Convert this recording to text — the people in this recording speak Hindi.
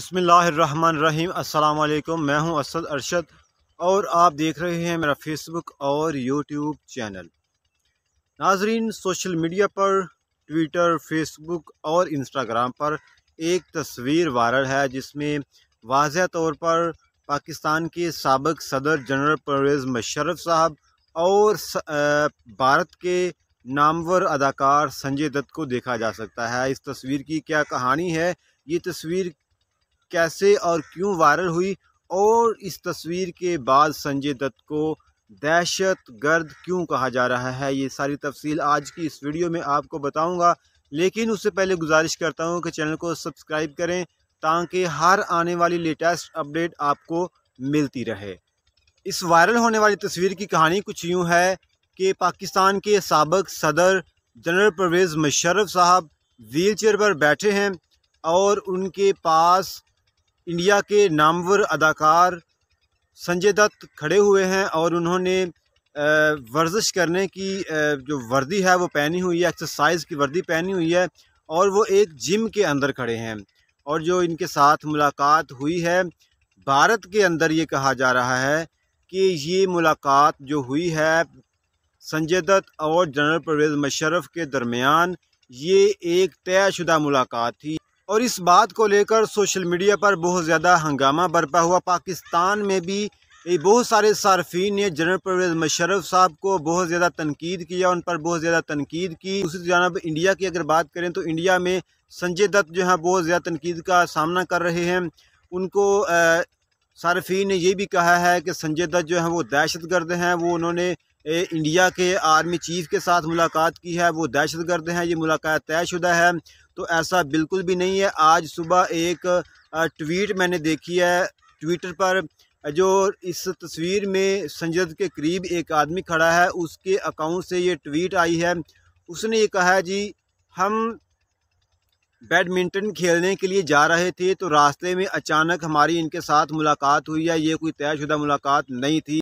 अस्सलाम वालेकुम मैं हूं असद अरशद और आप देख रहे हैं मेरा फेसबुक और यूट्यूब चैनल नाजरीन सोशल मीडिया पर ट्विटर फेसबुक और इंस्टाग्राम पर एक तस्वीर वायरल है जिसमें वाज तौर पर पाकिस्तान के सबक सदर जनरल परवेज़ मशरफ साहब और भारत के नामवर अदाकार संजय दत्त को देखा जा सकता है इस तस्वीर की क्या कहानी है ये तस्वीर कैसे और क्यों वायरल हुई और इस तस्वीर के बाद संजय दत्त को दहशत गर्द क्यों कहा जा रहा है ये सारी तफसील आज की इस वीडियो में आपको बताऊंगा लेकिन उससे पहले गुजारिश करता हूं कि चैनल को सब्सक्राइब करें ताकि हर आने वाली लेटेस्ट अपडेट आपको मिलती रहे इस वायरल होने वाली तस्वीर की कहानी कुछ यूँ है कि पाकिस्तान के सबक सदर जनरल परवेज़ मुशरफ साहब व्हील चेयर पर बैठे हैं और उनके पास इंडिया के नामवर अदाकार संजय दत्त खड़े हुए हैं और उन्होंने वर्जिश करने की जो वर्दी है वो पहनी हुई है एक्सरसाइज की वर्दी पहनी हुई है और वो एक जिम के अंदर खड़े हैं और जो इनके साथ मुलाकात हुई है भारत के अंदर ये कहा जा रहा है कि ये मुलाकात जो हुई है संजय दत्त और जनरल परवेज़ मशरफ के दरमियान ये एक तयशुदा मुलाकात थी और इस बात को लेकर सोशल मीडिया पर बहुत ज़्यादा हंगामा बरपा हुआ पाकिस्तान में भी बहुत सारे सार्फिन ने जनरल परवेज़ मुशरफ साहब को बहुत ज़्यादा तनकीद किया उन पर बहुत ज़्यादा तनकीद की उसी जानब इंडिया की अगर बात करें तो इंडिया में संजय दत्त जो है बहुत ज़्यादा तनकीद का सामना कर रहे हैं उनको सार्फिन ने यह भी कहा है कि संजय दत्त जो है वो दहशत गर्द हैं वो उन्होंने इंडिया के आर्मी चीफ के साथ मुलाकात की है वो दहशत गर्द हैं ये मुलाकात तयशुदा है तो ऐसा बिल्कुल भी नहीं है आज सुबह एक ट्वीट मैंने देखी है ट्विटर पर जो इस तस्वीर में संजद के करीब एक आदमी खड़ा है उसके अकाउंट से ये ट्वीट आई है उसने ये कहा है जी हम बैडमिंटन खेलने के लिए जा रहे थे तो रास्ते में अचानक हमारी इनके साथ मुलाकात हुई है ये कोई तयशुदा मुलाकात नहीं थी